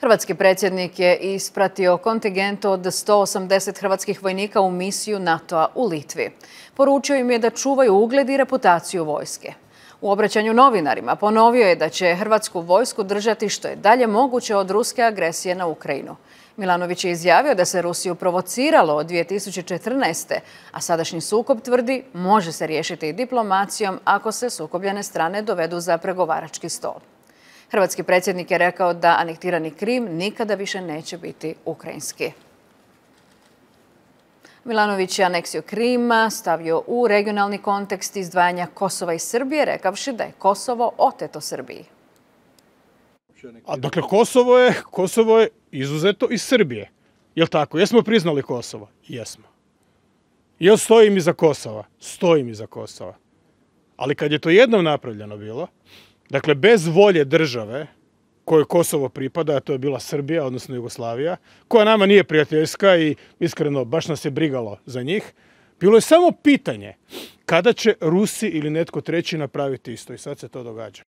Hrvatski predsjednik je ispratio kontingent od 180 hrvatskih vojnika u misiju NATO-a u Litvi. Poručio im je da čuvaju ugled i reputaciju vojske. U obraćanju novinarima ponovio je da će Hrvatsku vojsku držati što je dalje moguće od ruske agresije na Ukrajinu. Milanović je izjavio da se Rusiju provociralo od 2014. a sadašnji sukob tvrdi može se riješiti i diplomacijom ako se sukobljene strane dovedu za pregovarački stol. Hrvatski predsjednik je rekao da anektirani Krim nikada više neće biti ukrajinski. Milanović je aneksio Krima stavio u regionalni kontekst izdvajanja Kosova i Srbije, rekavši da je Kosovo oteto Srbiji. A dakle, Kosovo je, izuzeto iz Srbije. Jel tako? Jesmo priznali Kosovo? Jesmo. Jel stojim iza Kosova? Stojim iza Kosova. Ali kad je to jednom napravljeno bilo, Dakle, bez volje države kojoj Kosovo pripada, a to je bila Srbija, odnosno Jugoslavija, koja nama nije prijateljska i iskreno baš nas je brigalo za njih, bilo je samo pitanje kada će Rusi ili netko treći napraviti isto i sad se to događa.